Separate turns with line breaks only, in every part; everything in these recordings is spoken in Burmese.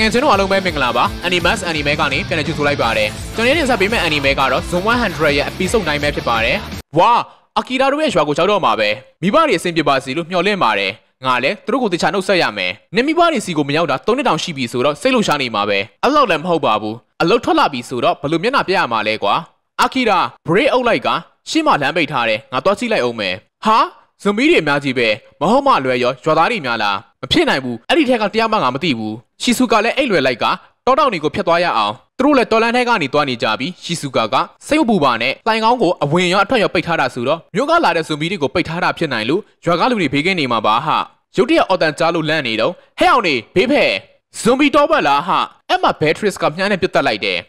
ငယ်ချင်းတို့အားလုံးပဲမင်္ဂလာပါ Animax Anime ကနေပြန်လည်ကြိုဆိုလိုက်ပါတယ်ကျွန်တော်ရင်းဆက်ပေးမယ့် Anime ကတော့ Zone 100ရဲ့ Episode 9ပဲဖြစ်ပါတယ်ဝါအကီရာတို့ရဲ့ရွာကိုရောက်တော့မှာပဲမိဘတွေအဆင်ပြေပါစီလို့မျှော်လင့်ပါတယ်ငါလည်းသူတို့ကိုတခြားနှုတ်ဆက်ရမယ်နမိဘတွေစီကိုမရောက်တာ၃နှစ်တောင်ရှိပြီဆိုတော့စိတ်လှုပ်ရှားနေမှာပဲအဲ့လောက်လည်းမဟုတ်ပါဘူးအလုတ်ထွက်လာပြီဆိုတော့ဘယ်လိုမျက်နှာပြရမှာလဲကွာအကီရာ break အုပ်လိုက်ကရှေ့မှာလမ်းပိတ်ထားတယ်ငါသွားကြည့်လိုက်အောင်မယ်ဟာဇွန်မီးတွေအများကြီးပဲမဟုတ်မလွယ်ရော ရွာသားတွေများလားမဖြစ်နိုင်ဘူးအဲ့ဒီထက်ကတရားမှငါမသိဘူးရှီဆူကာလည်းအိတ်လွယ်လိုက်ကတောတောင်တွေကိုဖျက်သွားရအောင်သူတို့လည်းတော်လန်ထဲကနေတွားနေကြပြီးရှီဆူကာကစိတ်ပူပါနဲ့တိုင်ကောင်းကိုအဝင်ရောအထွက်ရောပိတ်ထားတာဆိုတော့မြို့ကလာတဲ့ဇွန်ဘီတွေကိုပိတ်ထားတာဖြစ်နိုင်လို့ရွာကလူတွေဘေးကင်းနေမှာပါဟာရုတ်တရက်အော်တန်ကြားလို့လန့်နေတော့ဟဲ့အောင်နေဘေးဖက်ဇွန်ဘီတော့ပတ်လားဟာအဲ့မှာဘက်ထရစ်ကမြန်းနဲ့ပြတ်တက်လိုက်တယ်။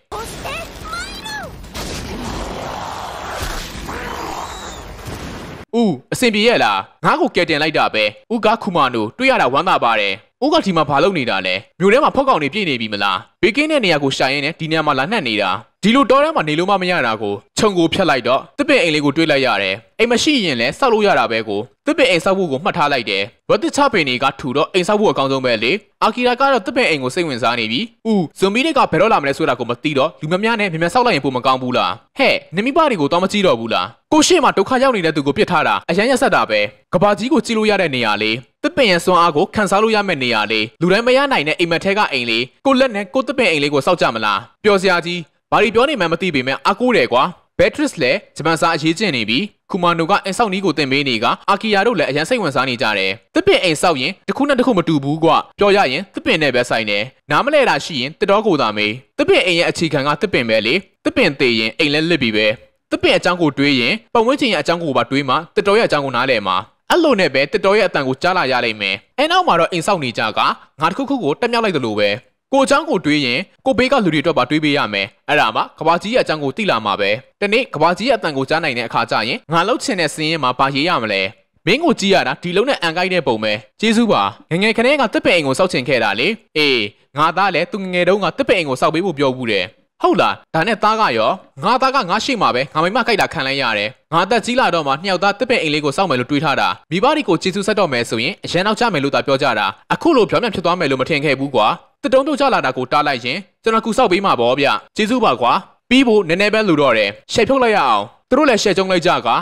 ဦးအဆင်ပြေရဲ့လားငါ့ကိုကယ်တင်လိုက်တာပဲဦးကားခုမနိုတွေ့ရတာဝမ်းသာပါတယ်ဦးကဒီမှာဘာလုပ်နေတာလဲမြို့ထဲမှာဖောက်ကောင်တွေပြည့်နေပြီမလားဘေကင်းတဲ့နေရာကိုရှာရင်းနဲ့ဒီနေရာမှာလာနှက်နေတာဒီလိုတော်ထဲမှာနေလို့မမရတာကိုခြုံကိုဖြတ်လိုက်တော့တစ်ပင်အိမ်လေးကိုတွေးလိုက်ရတယ်အိမ်မရှိရင်လည်းဆောက်လို့ရတာပဲကိုတစ်ပင်အိမ်ဆောက်ဖို့ကိုမှတ်ထားလိုက်တယ်ဝတ်တစ်ချပင်တွေကထူတော့အိမ်ဆောက်ဖို့အကောင်းဆုံးပဲလေအာကီရာကတော့တစ်ပင်အိမ်ကိုစိတ်ဝင်စားနေပြီဦးဇွန်ဘီတွေကဘယ်တော့လာမလဲဆိုတာကိုမသိတော့လူမများနဲ့မြ мян ဆောက်လိုက်ရင်ပုံမကောင်းဘူးလားဟဲ့နမိပတွေကိုတော့မကြည့်တော့ဘူးလားကိုရှေ့မှာဒုက္ခရောက်နေတဲ့သူကိုပြစ်ထားတာအရန်မ်းရက်ဆက်တာပဲကဘာကြီးကိုကြည့်လို့ရတဲ့နေရာလေးတစ်ပင်ရဲ့စွမ်းအားကိုခံစားလို့ရမယ့်နေရာလေးလူတိုင်းမရနိုင်တဲ့အိမ်မက်ထဲကအိမ်လေးကိုလက်နဲ့ကိုတစ်ပင်အိမ်လေးကိုစောက်ကြမလားပျော်စရာကြီးဘာတွေပြောနေမှန်းမသိပေမဲ့အကူတယ်ကွာ Beatrice လည်းဂျပန်စာအရေးကျင့်နေပြီးကူမာနိုကအင်ဆောက်နီးကိုတင်ပေးနေကအာကီယာတို့လည်းအရန်စိတ်ဝင်စားနေကြတယ်။တစ်ပင်အိမ်ဆောက်ရင်တစ်ခုနဲ့တစ်ခုမတူဘူးကွ။ပြောရရင်တစ်ပင်နဲ့ပဲဆိုင်တယ်။နားမလဲတာရှိရင်တတော်ကိုသာမေး။တစ်ပင်အိမ်ရဲ့အခြေခံကတစ်ပင်ပဲလေ။တစ်ပင်သေးရင်အိမ်လည်းလစ်ပြီပဲ။သစ်ပင်အကြောင်းကိုတွေးရင်ပတ်ဝန်းကျင်ရဲ့အကြောင်းကိုပါတွေးမှတစ်တော်ရဲ့အကြောင်းကိုနားလည်မှာအဲ့လိုနဲ့ပဲတစ်တော်ရဲ့အတန်ကိုကြားလာရလိမ့်မယ်အဲနောက်မှာတော့အိမ်ဆောက်နေကြကငါတစ်ခုခုကိုတက်မြောက်လိုက်သလိုပဲကိုအကြောင်းကိုတွေးရင်ကိုဘေးကလူတွေအတွက်ပါတွေးပေးရမယ်အဲ့ဒါမှကဘာကြီးရဲ့အကြောင်းကိုသိလာမှာပဲတနေ့ကဘာကြီးရဲ့အတန်ကိုကြားနိုင်တဲ့အခါကျရင်ငါလောက်ချင်တဲ့စင်းရင်မှာပါရေးရမလဲမင်းကိုကြည့်ရတာဒီလုံးနဲ့အန်ကိုက်တဲ့ပုံပဲကျေးဇူးပါငငယ်ခနဲ့ကတစ်ပင်အိမ်ကိုစောက်ချင်ခဲ့တာလေအေးငါသားလည်းသူငငယ်တုန်းကတစ်ပင်အိမ်ကိုစောက်ပေးဖို့ပြောဘူးတယ်ဟုတ်လားဒါနဲ့သားကရောငါသားကငါရှိမှာပဲငါမိမကြိုက်တာခံလိုက်ရတယ်ငါတက်ကြီးလာတော့မှနှစ်ယောက်သားတစ်ပင်အိမ်လေးကိုစောင့်မယ်လို့တွေးထားတာမိဘတွေကိုကျေးဇူးဆက်တော့မယ်ဆိုရင်အရန်နောက်ကျမယ်လို့သာပြောကြတာအခုလိုပြောင်းပြန်ဖြစ်သွားမယ်လို့မထင်ခဲ့ဘူးကွာတတုံးတို့ကြလာတာကိုတားလိုက်ရင်ကျွန်တော်ကူဆောက်ပေးမှာပေါ့ဗျကျေးဇူးပါကွာပြီးဖို့နည်းနည်းပဲလူတော့တယ်ရှက်ဖြုတ်လိုက်ရအောင်သူတို့လည်းရှက်ကြုံလိုက်ကြကွာ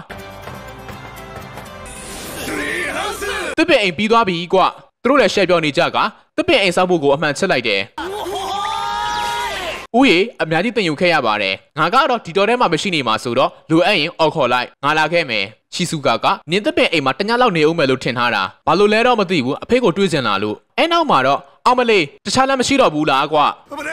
တစ်ပင်အိမ်ပြီးသွားပြီကွာသူတို့လည်းရှက်ပြောနေကြကွာတစ်ပင်အိမ်ဆောက်ဖို့ကိုအမှန်ချက်လိုက်တယ်။ဦးရေအများကြီးတင်ယူခဲ့ရပါတယ်။ငါကတော့ဒီတော်ထဲမှာမရှိနေမှာဆိုတော့လိုအပ်ရင်အော်ခေါ်လိုက်။ငါလာခဲ့မယ်။ရှီဆူကာကနင်းသက်တဲ့အိမ်မှာတညလောက်နေအောင်မယ်လို့ထင်ထားတာ။ဘာလို့လဲတော့မသိဘူး။အဖေကိုတွေးစင်လာလို့အဲနောက်မှာတော့အောင်မလေးတခြားလမ်းမရှိတော့ဘူးလားကွာ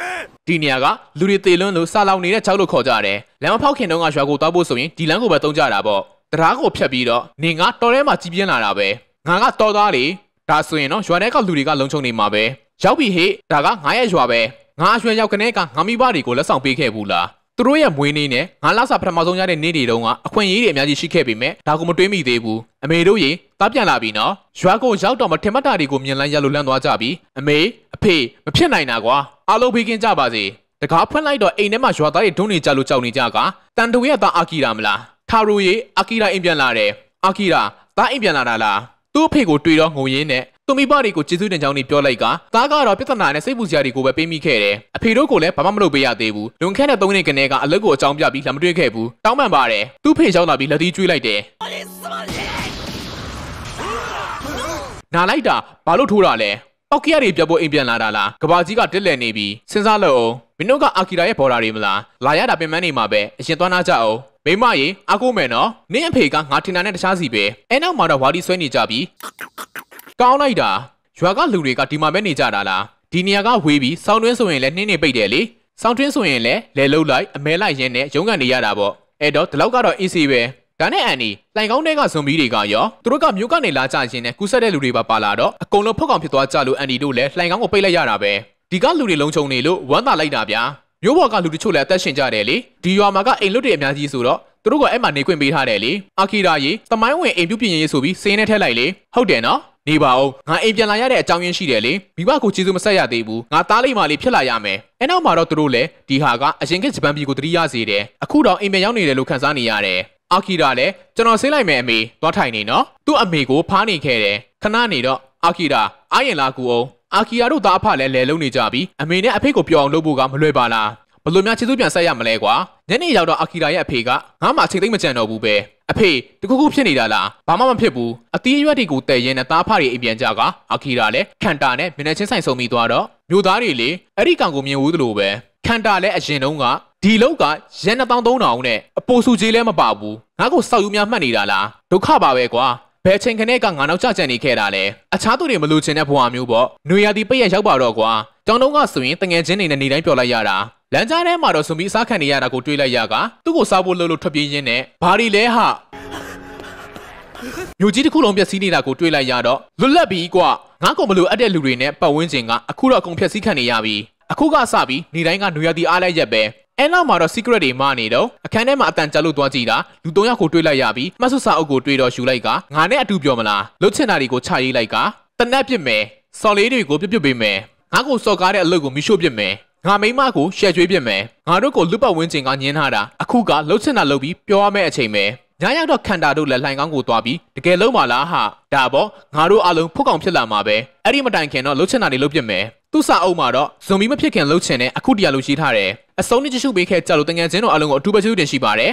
။ဒီနေရာကလူတွေတေလွန်းလို့စာလောင်နေတဲ့ချောက်လို့ခေါ်ကြတယ်။လမ်းမဖောက်ခင်တုန်းကရွာကိုသွားဖို့ဆိုရင်ဒီလမ်းကိုပဲတုံးကြတာပေါ့။တရားကိုဖြတ်ပြီးတော့နင်ကတော်ထဲမှာကြီးပြင်းလာတာပဲ။ငါကတော်သားလေ။ဒါဆိုရင်တော့ရွာထဲကလူတွေကလုံခြုံနေမှာပဲ။ရောက်ပြီဟေ့ဒါကငါရဲ့ရွာပဲ။ငါအရွှင်ရောက်ကနေကငါမိဘတွေကိုလက်ဆောင်ပေးခဲ့ဘူးလားသူတို့ရဲ့မွေးနေ့နဲ့ငါလဆာပထမဆုံးရတဲ့နေ့တွေတုန်းကအခွင့်အရေးတွေအများကြီးရှိခဲ့ပေမဲ့ဒါကိုမတွေးမိသေးဘူးအမေတို့ရင်သားပြန်လာပြီနော်ရွာကိုရောက်တော့မထင်မှတ်တာတွေကိုမြင်လိုက်ရလို့လန့်သွားကြပြီအမေအဖေမဖြစ်နိုင်တာကွာအားလုံးဖေးကင်းကြပါစေတကားဖွင့်လိုက်တော့အိမ်ထဲမှာရွာသားတွေဒုနေကြလို့ကြောက်နေကြကတန်တူရဲ့သားအာကီရာမလားထာရိုရေအာကီရာအိမ်ပြန်လာတယ်အာကီရာသားအိမ်ပြန်လာတာလားသူ့အဖေကိုတွေ့တော့ငုံရင်းနဲ့သူမိဘတွေကိုကျေးဇူးတင်ကြောင်းတွေပြောလိုက်ကသားကတော့ပြဿနာနဲ့စိတ်ပူစရာတွေကိုပဲပေးမိခဲ့တယ်အဖေတို့ကလည်းဘာမှမလုပ်ပေးရသေးဘူးလွန်ခဲ့တဲ့၃နှစ်ကနေကအလုပ်ကိုအကြောင်းပြပြီးလက်မတွေ့ခဲ့ဘူးတောင်းပန်ပါတယ်သူ့ဖေရောက်လာပြီးလက်သီးကျွေးလိုက်တယ်နာလိုက်တာဘာလို့ထိုးတာလဲပောက်ကြီးရီပြတ်ဖို့အိမ်ပြန်လာတာလားကဘာကြီးကတက်လဲနေပြီးစဉ်းစားလို့အောင်မင်းတို့ကအာကီရာရဲ့ဘော်ဒါတွေမလားလာရတာပင်မနေမှာပဲအရင်သွားနာကြအောင်မိမရေအကူမယ်နော်နင်းအဖေကငါထင်တာနဲ့တခြားစီပဲအဲနောက်မှာတော့ဝါဒီဆွဲနေကြပြီးကောင်းလိုက်တာရွာကလူတွေကဒီမှာပဲနေကြတာလားဒီနေရာကဝေးပြီးဆောင်းတွင်းဆိုရင်လည်းနှင်းနေပိတ်တယ်လေဆောင်းတွင်းဆိုရင်လည်းလဲလုံးလိုက်အမဲလိုက်ရင်းနဲ့ရုံးကန်နေရတာပေါ့အဲ့တော့ဒီလောက်ကတော့ AC ပဲဒါနဲ့အန်ဒီလိုင်ကောင်းတဲ့ကဇွန်ဘီတွေကရောသူတို့ကမြို့ကနေလာကြခြင်းနဲ့ကူးဆက်တဲ့လူတွေပါပါလာတော့အကုန်လုံးဖောက်ကောင်ဖြစ်သွားကြလို့အန်ဒီတို့လည်းလိုင်ကောင်းကိုပိတ်လိုက်ရတာပဲဒီကလူတွေလုံးချုံနေလို့ဝမ်းသာလိုက်တာဗျာမျိုးပေါ်ကလူတချို့လည်းအသက်ရှင်ကြတယ်လေဒီရွာမှာကအိမ်လွတ်တွေအများကြီးဆိုတော့သူတို့ကအဲ့မှာနေခွင့်ပေးထားတယ်လေအာခီရာကြီးသမိုင်းဝင်အိမ်ပြုပြင်ရေးဆိုပြီးစင်းနဲ့ထည့်လိုက်လေဟုတ်တယ်နော်နေပါအောင်ငါအိမ်ပြန်လာရတဲ့အကြောင်းရင်းရှိတယ်လေမိဘကိုကျေးဇူးမဆက်ရသေးဘူးငါသားလေးမလေးဖြစ်လာရမယ်အဲနောက်မှာတော့သူတို့လည်းဒီဟာကအရင်ကဂျပန်ပြည်ကိုတတိယစေတယ်အခုတော့အိမ်ပြန်ရောက်နေတယ်လို့ခန်းစားနေရတယ်အာကီရာလည်းကျွန်တော်ဆေးလိုက်မယ်အမေသွားထိုင်နေနော်သူ့အမေကိုဖားနေခဲ့တယ်ခဏနေတော့အာကီရာအာရင်လာကူအောင်အာကီရာတို့သားအဖလည်းလဲလုံးနေကြပြီအမေနဲ့အဖေကိုပြောအောင်လုပ်ဖို့ကမလွယ်ပါလားဘလို့များခြေစွပ်ပြန်ဆက်ရမလဲကွာညနေရောက်တော့အာကီရာရဲ့အဖေကငါ့မှာချိန်သိမ့်မကြံတော့ဘူးပဲအဖေတခုခုဖြစ်နေတာလားဘာမှမဖြစ်ဘူးအတီးရွက်တွေကိုတည်ရင်နဲ့သားဖတွေအပြန်ကြကအာကီရာလည်းခန်တာနဲ့မျက်နှာချင်းဆိုင်ဆုံမိသွားတော့မြို့သားတွေလေအဲ့ဒီကောင်ကိုမြင်ဦးသလိုပဲခန်တာလည်းအရင်တုန်းကဒီလောက်ကရန်1300နဲ့အပိုစုကြီးလည်းမပါဘူးငါ့ကိုစောက်ယူများမှတ်နေတာလားဒုက္ခပါပဲကွာဘယ်ချိန်ခနဲ့ကငါနောက်ကျကြံနေခဲ့တာလဲအခြားသူတွေမလို့ချင်တဲ့ဘဝမျိုးပေါ့နွေရာသီပိတ်ရရောက်ပါတော့ကွာတောင်တုံးကဆိုရင်တငယ်ချင်းတွေနဲ့နေတိုင်းပျော်လိုက်ရတာလမ်းကြားထဲမှာတော့ဇွန်ဘီအစားခံနေရတာကိုတွေးလိုက်ရကသူ့ကိုစားဖို့လှုပ်လှုပ်ထွက်ပြေးရင်းနဲ့ဘာဒီလဲဟာမြို့ကြီးတစ်ခုလုံးပျက်စီးနေတာကိုတွေးလိုက်ရတော့လွတ်လပ်ပြီးကွာငါကောင်မလို့အပ်တဲ့လူတွေနဲ့ပတ်ဝန်းကျင်ကအခုတော့အကုန်ဖျက်ဆီးခံနေရပြီအခုကစပြီးနေတိုင်းကနွေရတီအားလိုက်ရက်ပဲအဲနောက်မှာတော့ secret တွေမနေတော့အခန်းထဲမှာအတန်ကြာလို့သွားကြည့်တာလူ၃ယောက်ကိုတွေးလိုက်ရပြီးမဆုစာအုပ်ကိုတွေးတော့ယူလိုက်ကငါနဲ့အတူပြောမလားလှုပ်ချင်တာတွေကိုချရေးလိုက်ကတနက်ပစ်မယ်စော်လေးတွေကိုပြပြပေးမယ်ငါ့ကိုစော်ကားတဲ့အလုပ်ကိုမီရှို့ပစ်မယ်ငါမိမကိုရှက်ကြွေးပြစ်မယ်ငါတို့ကိုလူပတ်ဝန်းကျင်ကညင်းထားတာအခုကလှုပ်ချင်တာလှုပ်ပြီးပြောရမယ့်အချိန်ပဲညရောက်တော့ခန္ဓာတို့လည်းလှိုင်ကောင်းကိုသွားပြီးတကယ်လုံးပါလားဟာဒါပေါ့ငါတို့အလုံးဖုတ်ကောင်ဖြစ်လာမှာပဲအဲ့ဒီမတိုင်ခင်တော့လှုပ်ချင်တာတွေလှုပ်ပြစ်မယ်သူ့စာအုပ်မှာတော့ဇွန်ဘီမဖြစ်ခင်လှုပ်ချင်တဲ့အခုတရားလို့ရှိထားတယ်အစုံနဲ့ကြည့်ရှုပေးခဲ့ကြလို့တငယ်ချင်းတို့အလုံးကိုအထူးပဲကျေးဇူးတင်ရှိပါတယ်